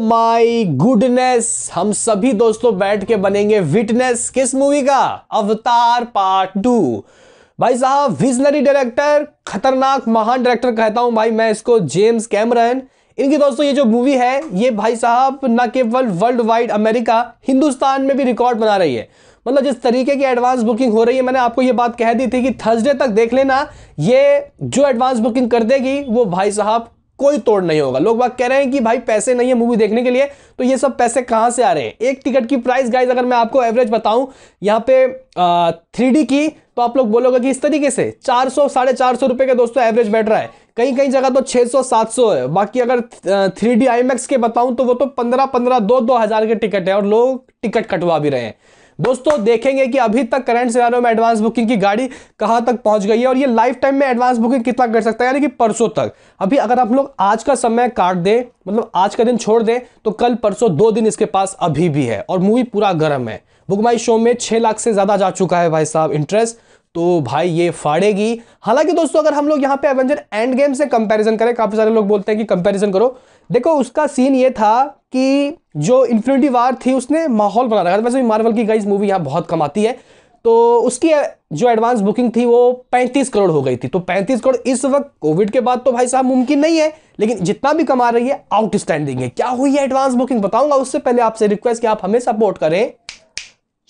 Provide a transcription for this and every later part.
my goodness हम सभी दोस्तों बैठ के बनेंगे विटनेस किस मूवी का अवतार पार्ट टू भाई साहब विजनरी डायरेक्टर खतरनाक महान डायरेक्टर कहता हूं भाई मैं इसको जेम्स कैमरन इनकी दोस्तों ये जो मूवी है ये भाई साहब न केवल वर्ल्ड वाइड अमेरिका हिंदुस्तान में भी रिकॉर्ड बना रही है मतलब जिस तरीके की एडवांस बुकिंग हो रही है मैंने आपको ये बात कह दी थी कि थर्सडे तक देख लेना ये जो एडवांस बुकिंग कर देगी वो भाई साहब कोई तोड़ नहीं होगा लोग बात कह रहे हैं कि भाई पैसे नहीं है मूवी देखने के लिए तो ये सब पैसे कहाँ से आ रहे हैं एक टिकट की प्राइस गाइज अगर मैं आपको एवरेज बताऊं यहाँ पे थ्री की तो आप लोग बोलोगे कि इस तरीके से चार सौ साढ़े चार सौ रुपये का दोस्तों एवरेज बैठ रहा है कहीं कहीं जगह तो 600 700 है बाकी अगर थ्री डी के बताऊं तो वो तो पंद्रह पंद्रह दो दो हज़ार के टिकट है और लोग टिकट कटवा भी रहे हैं दोस्तों देखेंगे कि अभी तक करंट सिनारो में एडवांस बुकिंग की गाड़ी कहां तक पहुंच गई है और ये लाइफ टाइम में एडवांस बुकिंग कितना कर सकता है यानी कि परसों तक अभी अगर आप लोग आज का समय काट दें मतलब आज का दिन छोड़ दें तो कल परसों दो दिन इसके पास अभी भी है और मूवी पूरा गर्म है बुक माई शो में छः लाख से ज़्यादा जा चुका है भाई साहब इंटरेस्ट तो भाई ये फाड़ेगी हालांकि दोस्तों अगर हम लोग यहाँ पे एवेंजर एंड गेम से कंपैरिजन करें काफ़ी सारे लोग बोलते हैं कि कंपैरिजन करो देखो उसका सीन ये था कि जो इन्फिनिटी वार थी उसने माहौल बना रखा था वैसे भी मार्वल की गाइज मूवी यहाँ बहुत कम आती है तो उसकी जो एडवांस बुकिंग थी वो 35 करोड़ हो गई थी तो 35 करोड़ इस वक्त कोविड के बाद तो भाई साहब मुमकिन नहीं है लेकिन जितना भी कमा रही है आउटस्टैंडिंग है क्या हुई है एडवांस बुकिंग बताऊंगा उससे पहले आपसे रिक्वेस्ट कि आप हमें सपोर्ट करें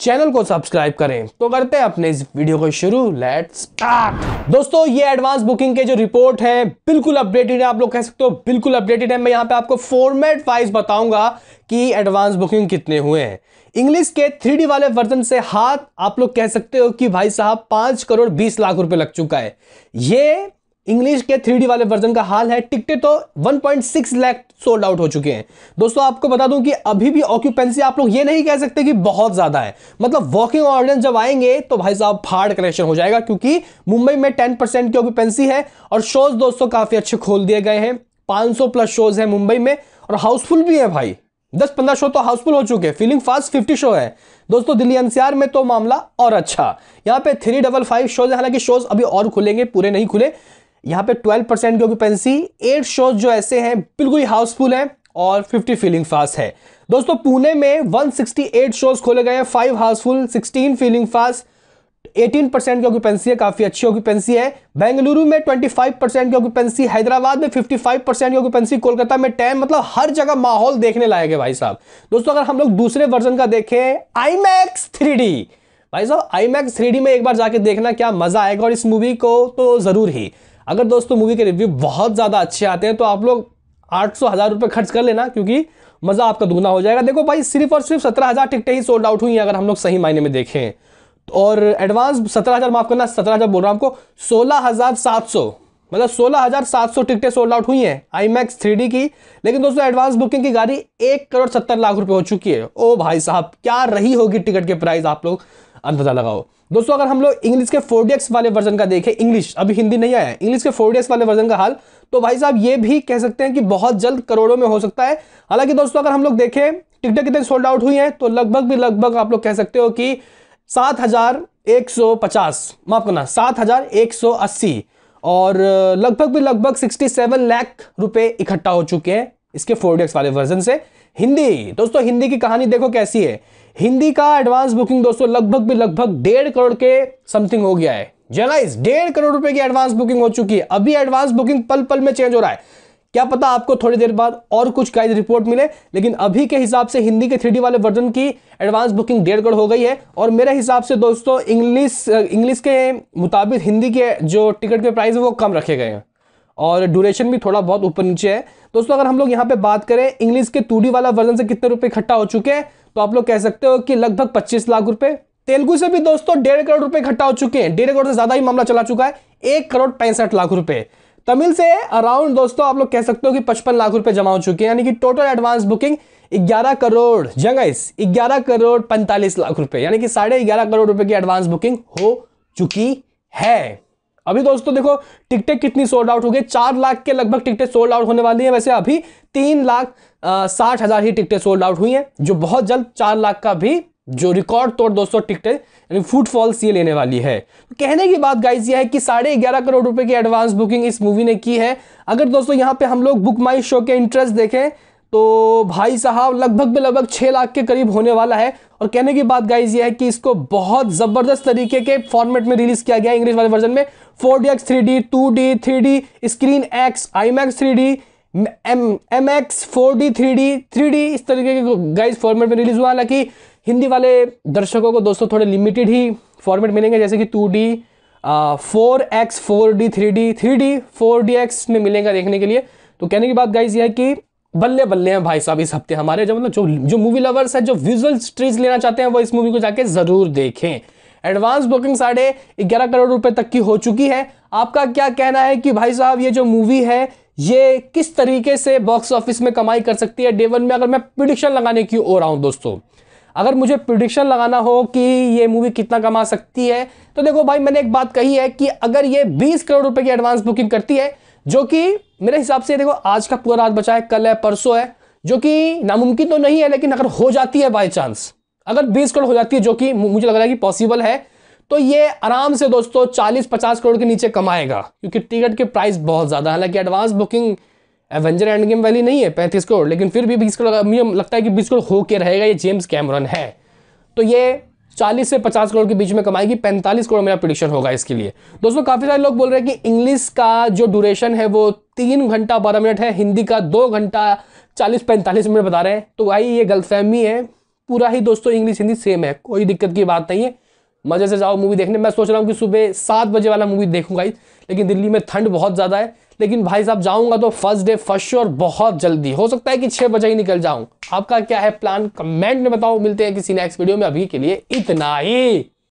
चैनल को सब्सक्राइब करें तो करते हैं अपने इस वीडियो को शुरू लेट्स स्टार्ट दोस्तों ये एडवांस बुकिंग के जो रिपोर्ट है बिल्कुल अपडेटेड है आप लोग कह सकते हो बिल्कुल अपडेटेड है मैं यहां पे आपको फॉर्मेट वाइज बताऊंगा कि एडवांस बुकिंग कितने हुए हैं इंग्लिश के थ्री वाले वर्जन से हाथ आप लोग कह सकते हो कि भाई साहब पांच करोड़ बीस लाख रुपए लग चुका है ये इंग्लिश के थ्री वाले वर्जन का हाल है टिकटे तो 1.6 लाख सोल्ड आउट हो चुके हैं दोस्तों आपको बता दूं कि अभी भी ऑक्यूपेंसी आप लोग ये नहीं कह सकते कि बहुत ज़्यादा है मतलब वॉकिंग ऑर्डेंस जब आएंगे तो भाई साहब हार्ड कलेक्शन हो जाएगा क्योंकि मुंबई में टेन परसेंट की ऑक्यूपेंसी है और शोज दोस्तों काफ़ी अच्छे खोल दिए गए हैं 500 प्लस शोज है मुंबई में और हाउसफुल भी है भाई दस पंद्रह शो तो हाउसफुल हो चुके हैं फीलिंग फास्ट फिफ्टी शो है दोस्तों दिल्ली एनसीआर में तो मामला और अच्छा यहाँ पे थ्री डबल फाइव शोज है हालांकि शोज अभी और खुलेंगे पूरे नहीं खुले यहाँ पे 12 परसेंट की ऑक्यूपेंसी एट शोज जो ऐसे हैं बिल्कुल ही हाउसफुल हैं और 50 फीलिंग फास्ट है दोस्तों पुणे में 168 शोज खोले गए हैं five housefull 16 filling fast 18 percent की ऑक्यूपेंसी है काफ़ी अच्छी ऑक्यूपेंसी है बेंगलुरु में 25 परसेंट की ऑक्यूपेंसी हैदराबाद में 55 परसेंट की ऑक्यूपेंसी कोलकाता में 10 मतलब हर जगह माहौल देखने लायक है भाई साहब दोस्तों अगर हम लोग दूसरे वर्जन का देखें आई मैक्स भाई साहब आई मैक्स में एक बार जाके देखना क्या मज़ा आएगा और इस मूवी को तो ज़रूर ही अगर दोस्तों मूवी के रिव्यू बहुत ज़्यादा अच्छे आते हैं तो आप लोग आठ सौ हज़ार रुपये खर्च कर लेना क्योंकि मज़ा आपका दुगना हो जाएगा देखो भाई सिर्फ और सिर्फ सत्रह हज़ार टिकटें ही सोल्ड आउट हुई हैं अगर हम लोग सही मायने में देखें और एडवांस सत्रह हज़ार माफ़ करना सत्रह हज़ार बोल रहा हूँ आपको सोलह हज़ार सात सौ मतलब सोलह हज़ार सात सौ टिकटें सोल्ड आउट हुई हैं आई मैक्स थ्री की लेकिन दोस्तों एडवांस बुकिंग की गाड़ी एक करोड़ सत्तर लाख रुपये हो चुकी है ओ भाई साहब क्या रही होगी टिकट के प्राइस आप लोग अंदाज़ा लगाओ दोस्तों अगर हम लोग इंग्लिश के फोर वाले वर्जन का देखें इंग्लिश अभी हिंदी नहीं आया इंग्लिश के फोर वाले वर्जन का हाल तो भाई साहब ये भी कह सकते हैं कि बहुत जल्द करोड़ों में हो सकता है हालांकि दोस्तों अगर हम लोग देखें टिकटें कितने सोल्ड आउट हुई हैं तो लगभग भी लगभग आप लोग कह सकते हो कि सात हजार एक सौ पचास माफ करना सात हजार एक सौ अस्सी और लगभग भी लगभग सिक्सटी सेवन लाख रुपए इकट्ठा हो चुके हैं इसके फोर वाले वर्जन से हिंदी दोस्तों हिंदी की कहानी देखो कैसी है हिंदी का एडवांस बुकिंग दोस्तों लगभग भी लगभग डेढ़ करोड़ के समथिंग हो गया है जनाइस डेढ़ करोड़ रुपए की एडवांस बुकिंग हो चुकी है अभी एडवांस बुकिंग पल पल में चेंज हो रहा है क्या पता आपको थोड़ी देर बाद और कुछ गाइड रिपोर्ट मिले लेकिन अभी के हिसाब से हिंदी के थ्री वाले वर्जन की एडवांस बुकिंग डेढ़ करोड़ हो गई है और मेरे हिसाब से दोस्तों इंग्लिश इंग्लिश के मुताबिक हिंदी के जो टिकट के प्राइस है वो कम रखे गए हैं और ड्यूरेशन भी थोड़ा बहुत ऊपर नीचे है दोस्तों अगर हम लोग यहाँ पे बात करें इंग्लिश के टू वाला वर्जन से कितने रुपए इकट्ठा हो चुके हैं तो आप लोग कह सकते हो कि लगभग पच्चीस लाख रुपए तेलुगु से भी दोस्तों डेढ़ करोड़ रुपए इकट्ठा हो चुके हैं डेढ़ करोड़ से ज्यादा ही मामला चला चुका है एक करोड़ पैंसठ लाख रुपए तमिल से अराउंड दोस्तों आप लोग कह सकते हो कि पचपन लाख रुपए जमा हो चुके हैं यानी कि टोटल एडवांस बुकिंग ग्यारह करोड़ जंगस ग्यारह करोड़ पैंतालीस लाख रुपए यानी कि साढ़े ग्यारह करोड़ रुपए की एडवांस बुकिंग हो चुकी है अभी दोस्तों देखो टिकटें कितनी सोल्ड आउट हो गई चार लाख के लगभग टिकटें सोल्ड आउट होने वाली हैं वैसे अभी तीन लाख साठ हज़ार ही टिकटें सोल्ड आउट हुई हैं जो बहुत जल्द चार लाख का भी जो रिकॉर्ड तोड़ दोस्तों टिकटें यानी फुटफॉल्स ये लेने वाली है तो कहने की बात गाइज ये है कि साढ़े ग्यारह करोड़ रुपए की एडवांस बुकिंग इस मूवी ने की है अगर दोस्तों यहाँ पे हम लोग बुक माई शो के इंटरेस्ट देखें तो भाई साहब लगभग में लगभग छः लाख के करीब होने वाला है और कहने की बात गाइज ये है कि इसको बहुत ज़बरदस्त तरीके के फॉर्मेट में रिलीज़ किया गया इंग्लिश वाले वर्जन में four D X three D two D three D screen X IMAX three D M M X four D three D three D इस तरीके के गाइज फॉर्मेट में रिलीज़ हुआ हालांकि हिंदी वाले दर्शकों को दोस्तों थोड़े लिमिटेड ही फॉर्मेट मिलेंगे जैसे कि two D four X four D three D three D four D X में मिलेगा देखने के लिए तो कहने की बात गाइज यह है कि बल्ले बल्ले हैं भाई साहब इस हफ्ते हमारे जो मतलब जो जो मूवी लवर्स है जो विजुअल स्ट्रीज लेना चाहते हैं वो इस मूवी को जाके ज़रूर देखें एडवांस बुकिंग साढ़े ग्यारह करोड़ रुपए तक की हो चुकी है आपका क्या कहना है कि भाई साहब ये जो मूवी है ये किस तरीके से बॉक्स ऑफिस में कमाई कर सकती है डे वन में अगर मैं प्रिडिक्शन लगाने की ओर आऊँ दोस्तों अगर मुझे प्रिडिक्शन लगाना हो कि ये मूवी कितना कमा सकती है तो देखो भाई मैंने एक बात कही है कि अगर ये 20 करोड़ रुपए की एडवांस बुकिंग करती है जो कि मेरे हिसाब से देखो आज का पूरा रात बचा है कल है परसों है जो कि नामुमकिन तो नहीं है लेकिन अगर हो जाती है बाई चांस अगर बीस करोड़ हो जाती है जो कि मुझे लग रहा है कि पॉसिबल है तो ये आराम से दोस्तों चालीस पचास करोड़ के नीचे कमाएगा क्योंकि टिकट के प्राइस बहुत ज़्यादा हालांकि advance booking Avenger end game वाली नहीं है पैंतीस करोड़ लेकिन फिर भी बीस करोड़ मुझे लगता है कि बीस करोड़ होके रहेगा ये जेम्स कैमरन है तो ये 40 से 50 करोड़ के बीच में कमाएगी 45 करोड़ मेरा प्रडिक्शन होगा इसके लिए दोस्तों काफ़ी सारे लोग बोल रहे हैं कि इंग्लिश का जो ड्यूरेशन है वो तीन घंटा बारह मिनट है हिंदी का दो घंटा चालीस पैंतालीस मिनट बता रहे हैं तो भाई ये गलतफहमी है पूरा ही दोस्तों इंग्लिश हिंदी सेम है कोई दिक्कत की बात नहीं है मज़े से जाओ मूवी देखने मैं सोच रहा हूँ कि सुबह सात बजे वाला मूवी देखूंगा लेकिन दिल्ली में ठंड बहुत ज़्यादा है लेकिन भाई साहब जाऊंगा तो फर्स्ट डे फर्स्ट श्योर बहुत जल्दी हो सकता है कि छह बजे ही निकल जाऊं आपका क्या है प्लान कमेंट में बताओ मिलते हैं किसी नेक्स्ट वीडियो में अभी के लिए इतना ही